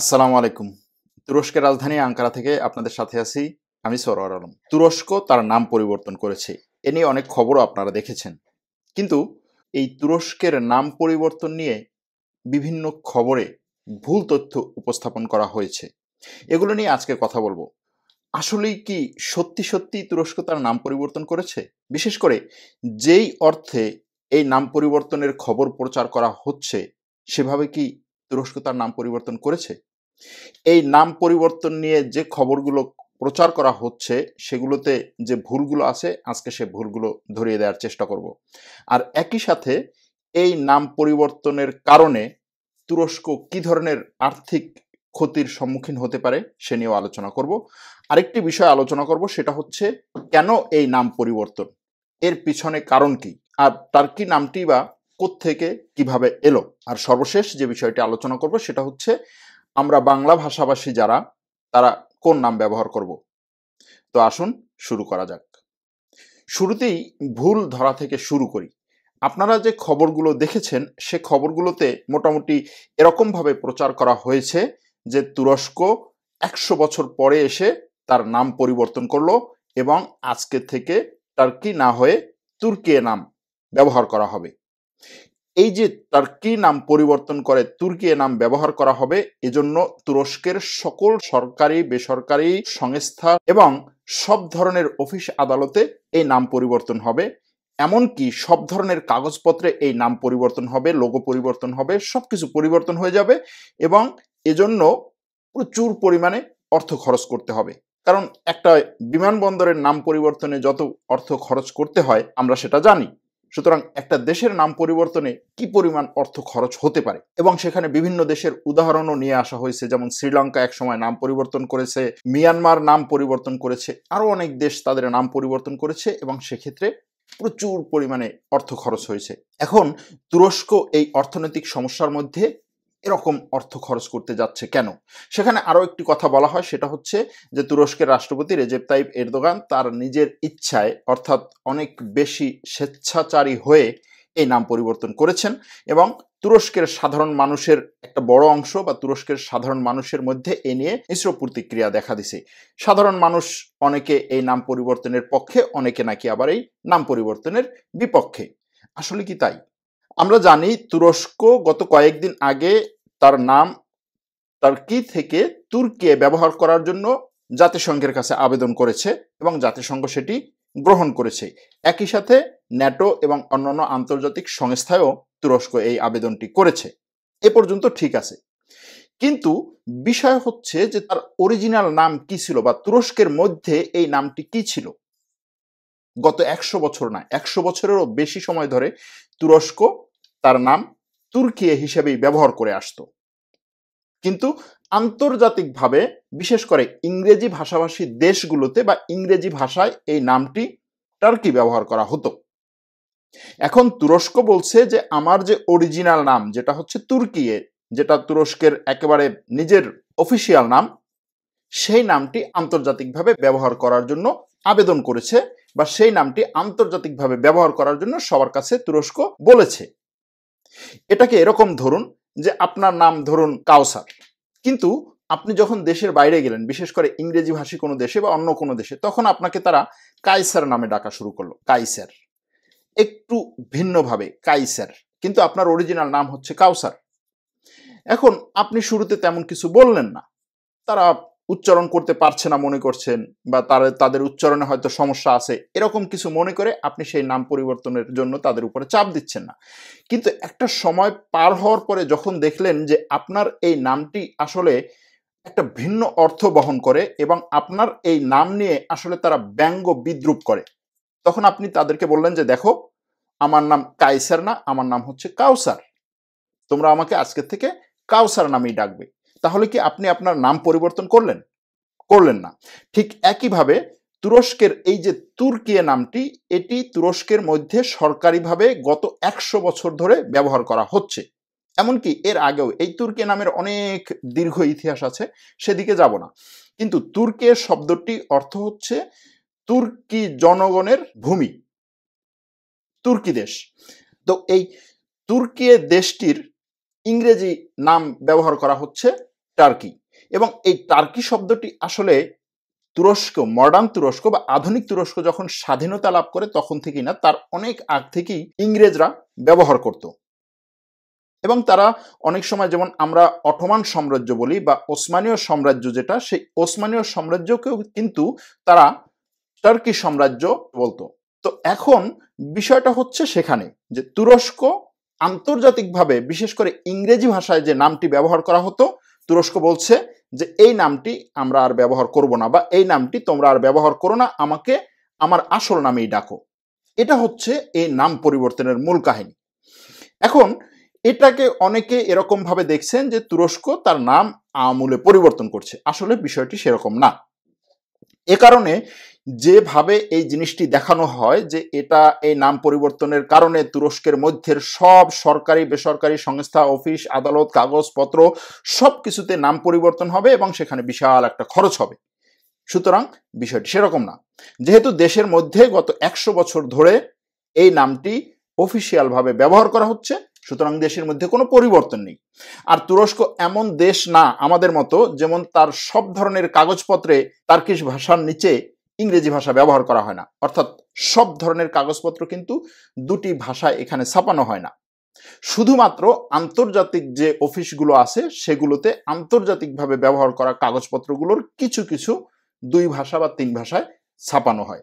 আসসালামু আলাইকুম তুরস্কের রাজধানী আঙ্কারা থেকে আপনাদের সাথে আছি আমি সরোয়ার আলম তুরস্ক তার নাম পরিবর্তন করেছে এ নিয়ে অনেক খবরও আপনারা দেখেছেন কিন্তু এই তুরস্কের নাম পরিবর্তন নিয়ে বিভিন্ন খবরে ভুল তথ্য উপস্থাপন করা হয়েছে এগুলো নিয়ে আজকে কথা বলবো আসলেই কি সত্যি সত্যি তুরস্ক তার নাম পরিবর্তন করেছে বিশেষ করে যেই অর্থে এই নাম পরিবর্তনের খবর প্রচার করা হচ্ছে সেভাবে কি তুরস্ক তার নাম পরিবর্তন করেছে এই নাম পরিবর্তন নিয়ে যে খবরগুলো প্রচার করা হচ্ছে সেগুলোতে যে ভুলগুলো আছে আজকে সে ভুলগুলো ধরিয়ে দেওয়ার চেষ্টা করব আর একই সাথে এই নাম পরিবর্তনের কারণে তুরস্ক কি ধরনের আর্থিক ক্ষতির সম্মুখীন হতে পারে সে নিয়েও আলোচনা করব আরেকটি বিষয় আলোচনা করব সেটা হচ্ছে কেন এই নাম পরিবর্তন এর পিছনে কারণ কি আর টার্কি নামটি বা থেকে কিভাবে এলো আর সর্বশেষ যে বিষয়টি আলোচনা করব সেটা হচ্ছে আমরা বাংলা ভাষাভাষী যারা তারা কোন নাম ব্যবহার করব তো আসুন শুরু করা যাক শুরুতেই ভুল ধরা থেকে শুরু করি আপনারা যে খবরগুলো দেখেছেন সে খবরগুলোতে মোটামুটি এরকমভাবে প্রচার করা হয়েছে যে তুরস্ক একশো বছর পরে এসে তার নাম পরিবর্তন করলো এবং আজকে থেকে টার্কি না হয়ে তুর্কি নাম ব্যবহার করা হবে এই যে টার্কি নাম পরিবর্তন করে তুর্কি নাম ব্যবহার করা হবে এজন্য তুরস্কের সকল সরকারি বেসরকারি সংস্থা এবং সব ধরনের অফিস আদালতে এই নাম পরিবর্তন হবে এমনকি সব ধরনের কাগজপত্রে এই নাম পরিবর্তন হবে লোগো পরিবর্তন হবে সব কিছু পরিবর্তন হয়ে যাবে এবং এজন্য প্রচুর পরিমাণে অর্থ খরচ করতে হবে কারণ একটা বিমানবন্দরের নাম পরিবর্তনে যত অর্থ খরচ করতে হয় আমরা সেটা জানি সুতরাং একটা দেশের নাম পরিবর্তনে কি পরিমাণ অর্থ খরচ হতে পারে এবং সেখানে বিভিন্ন দেশের উদাহরণও নিয়ে আসা হয়েছে যেমন শ্রীলঙ্কা একসময় নাম পরিবর্তন করেছে মিয়ানমার নাম পরিবর্তন করেছে আরও অনেক দেশ তাদের নাম পরিবর্তন করেছে এবং সেক্ষেত্রে প্রচুর পরিমাণে অর্থ খরচ হয়েছে এখন তুরস্ক এই অর্থনৈতিক সমস্যার মধ্যে এরকম অর্থ খরচ করতে যাচ্ছে কেন সেখানে আরও একটি কথা বলা হয় সেটা হচ্ছে যে তুরস্কের রাষ্ট্রপতি রেজেব তাইব এরদোগান তার নিজের ইচ্ছায় অর্থাৎ অনেক বেশি স্বেচ্ছাচারী হয়ে এই নাম পরিবর্তন করেছেন এবং তুরস্কের সাধারণ মানুষের একটা বড় অংশ বা তুরস্কের সাধারণ মানুষের মধ্যে এ নিয়ে মিশ্র প্রতিক্রিয়া দেখা দিছে সাধারণ মানুষ অনেকে এই নাম পরিবর্তনের পক্ষে অনেকে নাকি আবার এই নাম পরিবর্তনের বিপক্ষে আসলে কি তাই আমরা জানি তুরস্ক গত কয়েকদিন আগে তার নাম কি থেকে তুর্কে ব্যবহার করার জন্য জাতিসংঘের কাছে আবেদন করেছে এবং জাতিসংঘ সেটি গ্রহণ করেছে একই সাথে ন্যাটো এবং অন্যান্য আন্তর্জাতিক সংস্থায়ও তুরস্ক এই আবেদনটি করেছে এ পর্যন্ত ঠিক আছে কিন্তু বিষয় হচ্ছে যে তার অরিজিনাল নাম কি ছিল বা তুরস্কের মধ্যে এই নামটি কি ছিল গত একশো বছর না একশো বছরেরও বেশি সময় ধরে তুরস্ক তার নাম তুর্কিয়ে হিসেবেই ব্যবহার করে আসত কিন্তু আন্তর্জাতিকভাবে বিশেষ করে ইংরেজি ভাষাভাষী দেশগুলোতে বা ইংরেজি ভাষায় এই নামটি টার্কি ব্যবহার করা হতো এখন তুরস্ক বলছে যে আমার যে অরিজিনাল নাম যেটা হচ্ছে তুর্কিয়ে যেটা তুরস্কের একেবারে নিজের অফিসিয়াল নাম সেই নামটি আন্তর্জাতিকভাবে ব্যবহার করার জন্য আবেদন করেছে বা সেই নামটি আন্তর্জাতিকভাবে ব্যবহার করার জন্য সবার কাছে তুরস্ক বলেছে এটাকে এরকম ধরুন যে আপনার নাম ধরুন কাউসার কিন্তু আপনি যখন দেশের বাইরে গেলেন বিশেষ করে ইংরেজি ভাষী কোনো দেশে বা অন্য কোনো দেশে তখন আপনাকে তারা কাইসার নামে ডাকা শুরু করলো কাইসার একটু ভিন্নভাবে কাইসার কিন্তু আপনার অরিজিনাল নাম হচ্ছে কাউসার এখন আপনি শুরুতে তেমন কিছু বললেন না তারা উচ্চারণ করতে পারছে না মনে করছেন বা তারা তাদের উচ্চারণে হয়তো সমস্যা আছে এরকম কিছু মনে করে আপনি সেই নাম পরিবর্তনের জন্য তাদের উপরে চাপ দিচ্ছেন না কিন্তু একটা সময় পার হওয়ার পরে যখন দেখলেন যে আপনার এই নামটি আসলে একটা ভিন্ন অর্থ বহন করে এবং আপনার এই নাম নিয়ে আসলে তারা ব্যঙ্গ বিদ্রুপ করে তখন আপনি তাদেরকে বললেন যে দেখো আমার নাম কাইসার না আমার নাম হচ্ছে কাউসার তোমরা আমাকে আজকের থেকে কাউসার নামেই ডাকবে তাহলে কি আপনি আপনার নাম পরিবর্তন করলেন করলেন না ঠিক একইভাবে তুরস্কের এই যে তুর্কিয়ে নামটি এটি তুরস্কের মধ্যে সরকারিভাবে গত একশো বছর ধরে ব্যবহার করা হচ্ছে এমনকি এর আগেও এই তুর্কি নামের অনেক দীর্ঘ ইতিহাস আছে সেদিকে যাব না কিন্তু তুর্কির শব্দটি অর্থ হচ্ছে তুর্কি জনগণের ভূমি তুর্কি দেশ তো এই তুর্কি দেশটির ইংরেজি নাম ব্যবহার করা হচ্ছে টার্কি এবং এই টার্কি শব্দটি আসলে তুরস্ক মডার্ন তুরস্ক বা আধুনিক তুরস্ক যখন স্বাধীনতা লাভ করে তখন থেকেই না তার অনেক আগ থেকেই ইংরেজরা ব্যবহার করত এবং তারা অনেক সময় যেমন আমরা অটোমান সাম্রাজ্য বলি বা ওসমানীয় সাম্রাজ্য যেটা সেই ওসমানীয় সাম্রাজ্যকেও কিন্তু তারা টার্কি সাম্রাজ্য বলতো তো এখন বিষয়টা হচ্ছে সেখানে যে তুরস্ক আন্তর্জাতিকভাবে বিশেষ করে ইংরেজি ভাষায় যে নামটি ব্যবহার করা হতো তুরস্ক বলছে যে এই নামটি আমরা আর ব্যবহার করব না বা এই নামটি তোমরা আর ব্যবহার করো না আমাকে আমার আসল নামেই ডাকো এটা হচ্ছে এই নাম পরিবর্তনের মূল কাহিনী এখন এটাকে অনেকে এরকমভাবে দেখছেন যে তুরস্ক তার নাম আমূলে পরিবর্তন করছে আসলে বিষয়টি সেরকম না এ কারণে যেভাবে এই জিনিসটি দেখানো হয় যে এটা এই নাম পরিবর্তনের কারণে তুরস্কের মধ্যের সব সরকারি বেসরকারি সংস্থা অফিস আদালত কাগজপত্র সব কিছুতে নাম পরিবর্তন হবে এবং সেখানে বিশাল একটা খরচ হবে সুতরাং বিষয়টি সেরকম না যেহেতু দেশের মধ্যে গত একশো বছর ধরে এই নামটি অফিসিয়ালভাবে ব্যবহার করা হচ্ছে সুতরাং দেশের মধ্যে কোনো পরিবর্তন নেই আর তুরস্ক এমন দেশ না আমাদের মতো যেমন তার সব ধরনের কাগজপত্রে তার্কিশ ভাষার নিচে ইংরেজি ভাষা ব্যবহার করা হয় না অর্থাৎ সব ধরনের কাগজপত্র কিন্তু দুটি ভাষায় এখানে ছাপানো হয় না শুধুমাত্র আন্তর্জাতিক যে অফিসগুলো আছে সেগুলোতে আন্তর্জাতিকভাবে ব্যবহার করা কাগজপত্রগুলোর কিছু কিছু দুই ভাষা বা তিন ভাষায় ছাপানো হয়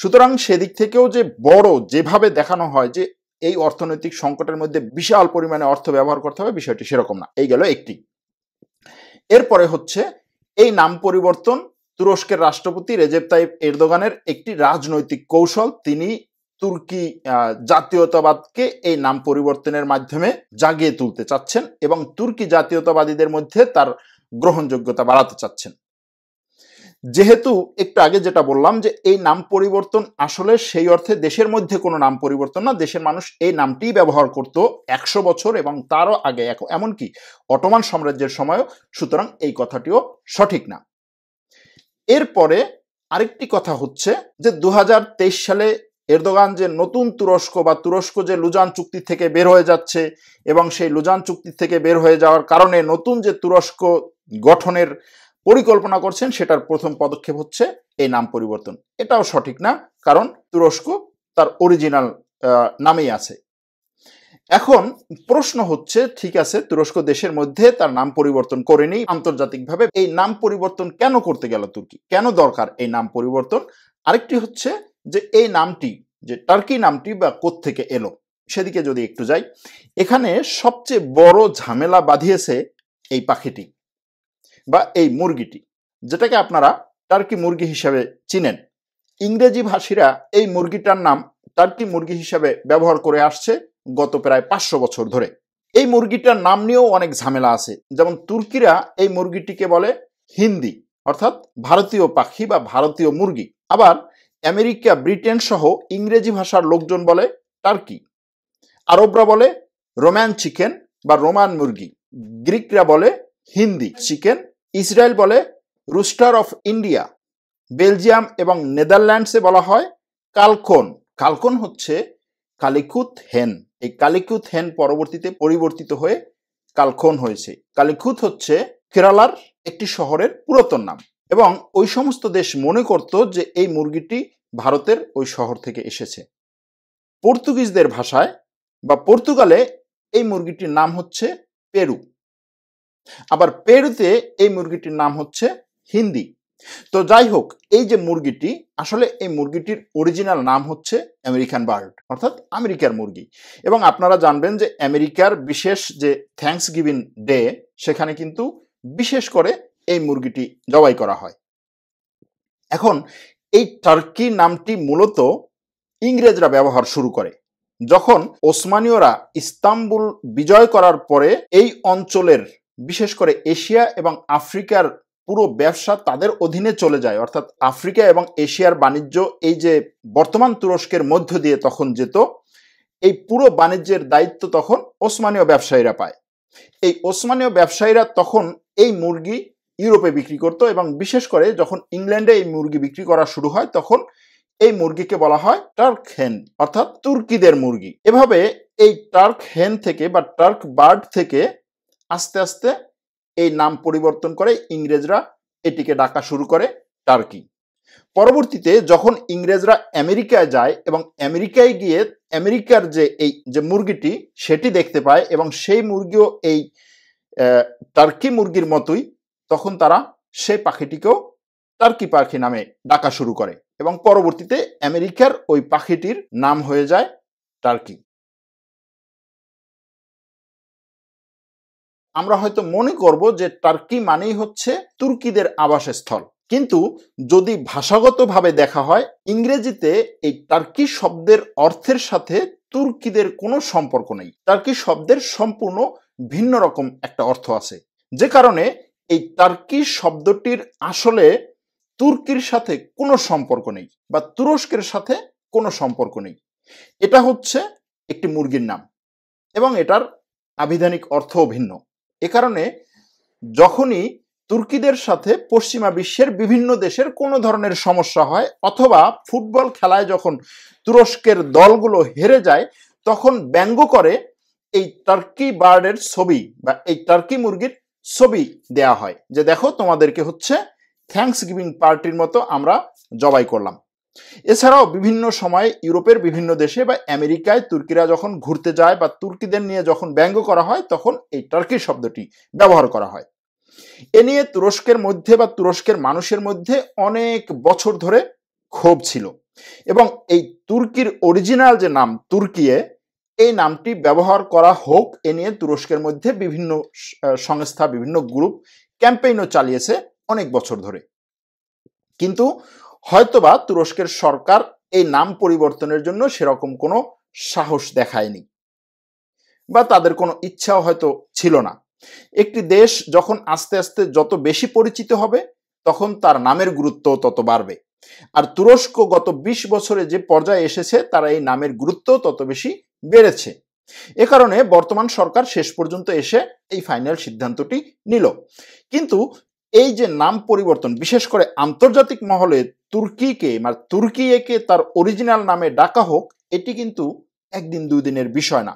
সুতরাং সেদিক থেকেও যে বড় যেভাবে দেখানো হয় যে এই অর্থনৈতিক সংকটের মধ্যে বিশাল পরিমাণে অর্থ ব্যবহার করতে হবে বিষয়টি সেরকম না এই গেল একটি এরপরে হচ্ছে এই নাম পরিবর্তন তুরস্কের রাষ্ট্রপতি রেজেব তাইব এরদোগানের একটি রাজনৈতিক কৌশল তিনি তুর্কি জাতীয়তাবাদকে এই নাম পরিবর্তনের মাধ্যমে জাগিয়ে তুলতে চাচ্ছেন এবং তুর্কি জাতীয়তাবাদীদের মধ্যে তার গ্রহণযোগ্যতা বাড়াতে চাচ্ছেন যেহেতু একটু আগে যেটা বললাম যে এই নাম পরিবর্তন আসলে সেই অর্থে দেশের মধ্যে কোনো নাম পরিবর্তন না দেশের মানুষ এই নামটি ব্যবহার করত একশো বছর এবং তারও আগে এমনকি অটোমান সাম্রাজ্যের সময়ও সুতরাং এই কথাটিও সঠিক না এরপরে আরেকটি কথা হচ্ছে যে দু সালে এরদোগান যে নতুন তুরস্ক বা তুরস্ক যে লুজান চুক্তি থেকে বের হয়ে যাচ্ছে এবং সেই লুজান চুক্তি থেকে বের হয়ে যাওয়ার কারণে নতুন যে তুরস্ক গঠনের পরিকল্পনা করছেন সেটার প্রথম পদক্ষেপ হচ্ছে এই নাম পরিবর্তন এটাও সঠিক না কারণ তুরস্ক তার অরিজিনাল নামেই আছে এখন প্রশ্ন হচ্ছে ঠিক আছে তুরস্ক দেশের মধ্যে তার নাম পরিবর্তন করেনি আন্তর্জাতিকভাবে এই নাম পরিবর্তন কেন করতে গেল তুর্কি কেন দরকার এই নাম পরিবর্তন আরেকটি হচ্ছে যে এই নামটি যে টার্কি নামটি বা থেকে এলো সেদিকে যদি একটু যাই এখানে সবচেয়ে বড় ঝামেলা বাঁধিয়েছে এই পাখিটি বা এই মুরগিটি যেটাকে আপনারা টার্কি মুরগি হিসাবে চিনেন ইংরেজি ভাষীরা এই মুরগিটার নাম টার্কি মুরগি হিসাবে ব্যবহার করে আসছে গত প্রায় পাঁচশো বছর ধরে এই মুরগিটার নাম নিয়েও অনেক ঝামেলা আছে যেমন তুর্কিরা এই মুরগিটিকে বলে হিন্দি অর্থাৎ ভারতীয় পাখি বা ভারতীয় মুরগি আবার আমেরিকা ব্রিটেন সহ ইংরেজি ভাষার লোকজন বলে টার্কি আরবরা বলে রোম্যান চিকেন বা রোমান মুরগি গ্রিকরা বলে হিন্দি চিকেন ইসরায়েল বলে রুস্টার অফ ইন্ডিয়া বেলজিয়াম এবং নেদারল্যান্ডসে বলা হয় কালকন কালকন হচ্ছে কালিকুত হেন এই কালিকুত হেন পরবর্তীতে পরিবর্তিত হয়ে কালখন হয়েছে কালিকুত হচ্ছে কেরালার একটি শহরের পুরাতন নাম এবং ওই সমস্ত দেশ মনে করত যে এই মুরগিটি ভারতের ওই শহর থেকে এসেছে পর্তুগিজদের ভাষায় বা পর্তুগালে এই মুরগিটির নাম হচ্ছে পেরু আবার পেরুতে এই মুরগিটির নাম হচ্ছে হিন্দি তো যাই হোক এই যে মুরগিটি আসলে এই মুরগিটির অরিজিনাল নাম হচ্ছে আমেরিকান বার্ড অর্থাৎ আমেরিকার মুরগি এবং আপনারা জানবেন যে আমেরিকার বিশেষ যে থ্যাংকস গিভিং ডে সেখানে কিন্তু বিশেষ করে এই মুরগিটি জবাই করা হয় এখন এই টার্কি নামটি মূলত ইংরেজরা ব্যবহার শুরু করে যখন ওসমানীয়রা ইস্তাম্বুল বিজয় করার পরে এই অঞ্চলের বিশেষ করে এশিয়া এবং আফ্রিকার পুরো ব্যবসা তাদের অধীনে চলে যায় অর্থাৎ আফ্রিকা এবং এশিয়ার বাণিজ্য এই যে বর্তমান তুরস্কের মধ্য দিয়ে তখন যেত এই পুরো বাণিজ্যের দায়িত্ব তখন ওসমানীয় ব্যবসায়ীরা পায় এই ওসমানীয় ব্যবসায়ীরা তখন এই মুরগি ইউরোপে বিক্রি করত এবং বিশেষ করে যখন ইংল্যান্ডে এই মুরগি বিক্রি করা শুরু হয় তখন এই মুরগিকে বলা হয় টার্ক হেন অর্থাৎ তুর্কিদের মুরগি এভাবে এই টার্ক হেন থেকে বা টার্ক বার্ড থেকে আস্তে আস্তে এই নাম পরিবর্তন করে ইংরেজরা এটিকে ডাকা শুরু করে টার্কি পরবর্তীতে যখন ইংরেজরা আমেরিকায় যায় এবং আমেরিকায় গিয়ে আমেরিকার যে এই যে মুরগিটি সেটি দেখতে পায় এবং সেই মুরগিও এই টার্কি মুরগির মতোই তখন তারা সেই পাখিটিকেও টার্কি পাখি নামে ডাকা শুরু করে এবং পরবর্তীতে আমেরিকার ওই পাখিটির নাম হয়ে যায় টার্কি আমরা হয়তো মনে করব যে টার্কি মানেই হচ্ছে তুর্কিদের আবাসস্থল কিন্তু যদি ভাষাগতভাবে দেখা হয় ইংরেজিতে এই টার্কি শব্দের অর্থের সাথে তুর্কিদের কোনো সম্পর্ক নেই টার্কি শব্দের সম্পূর্ণ ভিন্ন রকম একটা অর্থ আছে যে কারণে এই টার্কি শব্দটির আসলে তুর্কির সাথে কোনো সম্পর্ক নেই বা তুরস্কের সাথে কোনো সম্পর্ক নেই এটা হচ্ছে একটি মুরগির নাম এবং এটার আবিধানিক অর্থও ভিন্ন এ কারণে যখনই তুর্কিদের সাথে পশ্চিমা বিশ্বের বিভিন্ন দেশের কোনো ধরনের সমস্যা হয় অথবা ফুটবল খেলায় যখন তুরস্কের দলগুলো হেরে যায় তখন ব্যঙ্গ করে এই টার্কি বার্ডের ছবি বা এই টার্কি মুরগির ছবি দেয়া হয় যে দেখো তোমাদেরকে হচ্ছে থ্যাংকস গিভিং পার্টির মতো আমরা জবাই করলাম এছাড়াও বিভিন্ন সময় ইউরোপের বিভিন্ন দেশে বা আমেরিকায় তুর্কিরা যখন ঘুরতে যায় বা তুর্কিদের নিয়ে যখন ব্যঙ্গ করা হয় তখন এই টার্কি শব্দটি ব্যবহার করা হয় এ নিয়ে তুরস্কের মধ্যে বা তুরস্কের মানুষের মধ্যে অনেক বছর ধরে ক্ষোভ ছিল এবং এই তুর্কির অরিজিনাল যে নাম তুর্কিয়ে এই নামটি ব্যবহার করা হোক এ নিয়ে তুরস্কের মধ্যে বিভিন্ন সংস্থা বিভিন্ন গ্রুপ ক্যাম্পেইনও চালিয়েছে অনেক বছর ধরে কিন্তু হয়তোবা তুরস্কের সরকার এই নাম পরিবর্তনের জন্য সেরকম কোনো সাহস দেখায়নি বা তাদের কোনো ইচ্ছাও হয়তো ছিল না একটি দেশ যখন আস্তে আস্তে যত বেশি পরিচিত হবে তখন তার নামের গুরুত্ব তত বাড়বে আর তুরস্ক গত ২০ বছরে যে পর্যায়ে এসেছে তারা এই নামের গুরুত্ব তত বেশি বেড়েছে এ কারণে বর্তমান সরকার শেষ পর্যন্ত এসে এই ফাইনাল সিদ্ধান্তটি নিল কিন্তু এই যে নাম পরিবর্তন বিশেষ করে আন্তর্জাতিক মহলে তুর্কিকে মানে তুর্কি একে তার অরিজিনাল নামে ডাকা হোক এটি কিন্তু একদিন দুই দিনের বিষয় না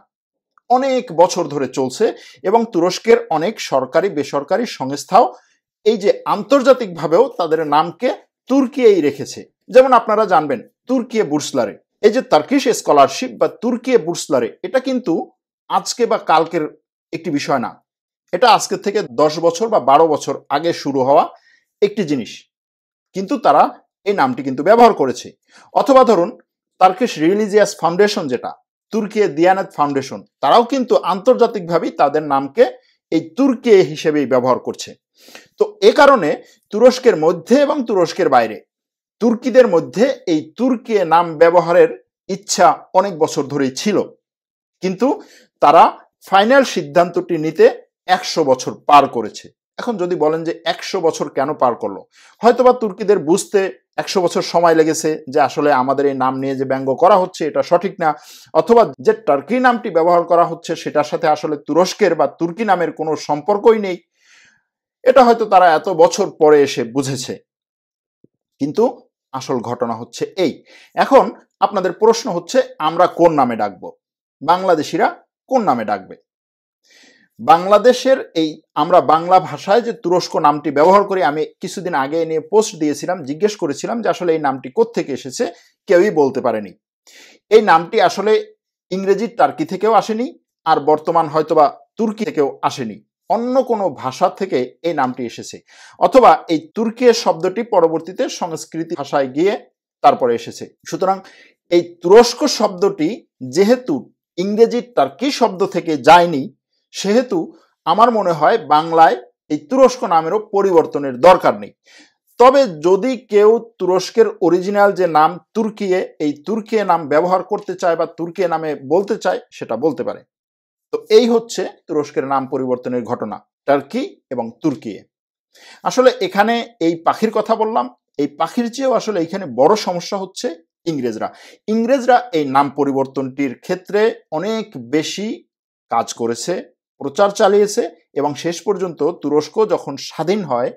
অনেক বছর ধরে চলছে এবং তুরস্কের অনেক সরকারি বেসরকারি সংস্থাও এই যে আন্তর্জাতিকভাবেও তাদের নামকে তুর্কিয়েই রেখেছে যেমন আপনারা জানবেন তুর্কিয়ে বুর্সলারে এই যে তার্কিশ স্কলারশিপ বা তুর্কিয়ে বুর্সলারে এটা কিন্তু আজকে বা কালকের একটি বিষয় না এটা আজকের থেকে দশ বছর বা বারো বছর আগে শুরু হওয়া একটি জিনিস কিন্তু তারা এই নামটি কিন্তু ব্যবহার করেছে অথবা ধরুন তার্কিশ রিলিজিয়াস ফাউন্ডেশন যেটা তুর্কি দিয়ানাথ ফাউন্ডেশন তারাও কিন্তু আন্তর্জাতিকভাবেই তাদের নামকে এই তুর্কি হিসেবেই ব্যবহার করছে তো এ কারণে তুরস্কের মধ্যে এবং তুরস্কের বাইরে তুর্কিদের মধ্যে এই তুর্কি নাম ব্যবহারের ইচ্ছা অনেক বছর ধরেই ছিল কিন্তু তারা ফাইনাল সিদ্ধান্তটি নিতে একশো বছর পার করেছে এখন যদি বলেন যে একশো বছর কেন পার করলো হয়তোবা তুর্কিদের বুঝতে একশো বছর সময় লেগেছে যে আসলে আমাদের এই নাম নিয়ে যে ব্যঙ্গ করা হচ্ছে এটা সঠিক না অথবা যে টার্কি নামটি ব্যবহার করা হচ্ছে সেটার সাথে আসলে তুরস্কের বা তুর্কি নামের কোনো সম্পর্কই নেই এটা হয়তো তারা এত বছর পরে এসে বুঝেছে কিন্তু আসল ঘটনা হচ্ছে এই এখন আপনাদের প্রশ্ন হচ্ছে আমরা কোন নামে ডাকব বাংলাদেশিরা কোন নামে ডাকবে বাংলাদেশের এই আমরা বাংলা ভাষায় যে তুরস্ক নামটি ব্যবহার করি আমি কিছুদিন আগে নিয়ে পোস্ট দিয়েছিলাম জিজ্ঞেস করেছিলাম যে আসলে এই নামটি কোত্থেকে এসেছে কেউই বলতে পারেনি এই নামটি আসলে ইংরেজি টার্কি থেকেও আসেনি আর বর্তমান হয়তোবা তুর্কি থেকেও আসেনি অন্য কোনো ভাষা থেকে এই নামটি এসেছে অথবা এই তুর্কি শব্দটি পরবর্তীতে সংস্কৃত ভাষায় গিয়ে তারপরে এসেছে সুতরাং এই তুরস্ক শব্দটি যেহেতু ইংরেজি টার্কি শব্দ থেকে যায়নি সেহেতু আমার মনে হয় বাংলায় এই তুরস্ক নামেরও পরিবর্তনের দরকার নেই তবে যদি কেউ তুরস্কের অরিজিনাল যে নাম তুর্কিয়ে এই তুর্কিয়ে নাম ব্যবহার করতে চায় বা তুর্কিয়ে নামে বলতে চায় সেটা বলতে পারে তো এই হচ্ছে তুরস্কের নাম পরিবর্তনের ঘটনা টার্কি এবং তুর্কিয়ে আসলে এখানে এই পাখির কথা বললাম এই পাখির চেয়েও আসলে এখানে বড় সমস্যা হচ্ছে ইংরেজরা ইংরেজরা এই নাম পরিবর্তনটির ক্ষেত্রে অনেক বেশি কাজ করেছে প্রচার চালিয়েছে এবং শেষ পর্যন্ত তুরস্ক যখন স্বাধীন হয়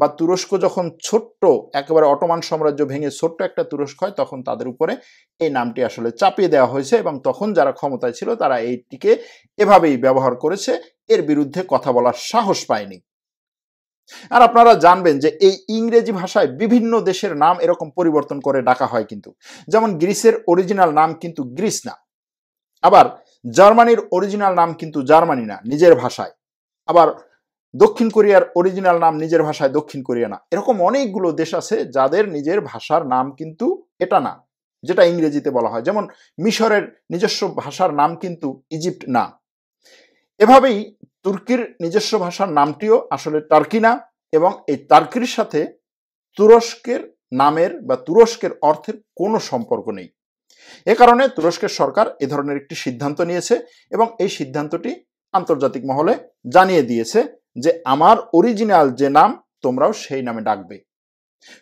বা তুরস্ক যখন ছোট্ট একেবারে অটোমান সাম্রাজ্য ভেঙে ছোট্ট একটা তুরস্ক হয় তখন তাদের উপরে এই নামটি আসলে চাপিয়ে দেওয়া হয়েছে এবং তখন যারা ক্ষমতায় ছিল তারা এইটিকে এভাবেই ব্যবহার করেছে এর বিরুদ্ধে কথা বলার সাহস পায়নি আর আপনারা জানবেন যে এই ইংরেজি ভাষায় বিভিন্ন দেশের নাম এরকম পরিবর্তন করে ডাকা হয় কিন্তু যেমন গ্রিসের অরিজিনাল নাম কিন্তু গ্রিস না আবার জার্মানির অরিজিনাল নাম কিন্তু জার্মানি না নিজের ভাষায় আবার দক্ষিণ কোরিয়ার অরিজিনাল নাম নিজের ভাষায় দক্ষিণ কোরিয়া না এরকম অনেকগুলো দেশ আছে যাদের নিজের ভাষার নাম কিন্তু এটা না যেটা ইংরেজিতে বলা হয় যেমন মিশরের নিজস্ব ভাষার নাম কিন্তু ইজিপ্ট না এভাবেই তুর্কির নিজস্ব ভাষার নামটিও আসলে টার্কি না এবং এই টার্কির সাথে তুরস্কের নামের বা তুরস্কের অর্থের কোনো সম্পর্ক নেই এ কারণে তুরস্কের সরকার এ ধরনের একটি সিদ্ধান্ত নিয়েছে এবং এই সিদ্ধান্তটি আন্তর্জাতিক মহলে জানিয়ে দিয়েছে যে আমার অরিজিনাল যে নাম তোমরাও সেই নামে ডাকবে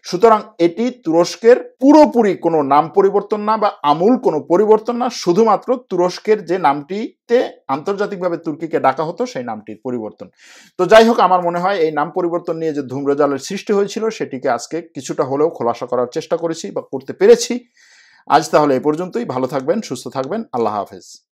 সুতরাং এটি তুরস্কের পুরোপুরি কোনো নাম পরিবর্তন না বা আমূল কোনো পরিবর্তন না শুধুমাত্র তুরস্কের যে নামটিতে আন্তর্জাতিকভাবে তুর্কিকে ডাকা হতো সেই নামটির পরিবর্তন তো যাই হোক আমার মনে হয় এই নাম পরিবর্তন নিয়ে যে ধূম্রজালের সৃষ্টি হয়েছিল সেটিকে আজকে কিছুটা হলেও খোলাসা করার চেষ্টা করেছি বা করতে পেরেছি আজ তাহলে এ পর্যন্তই ভালো থাকবেন সুস্থ থাকবেন আল্লাহ হাফেজ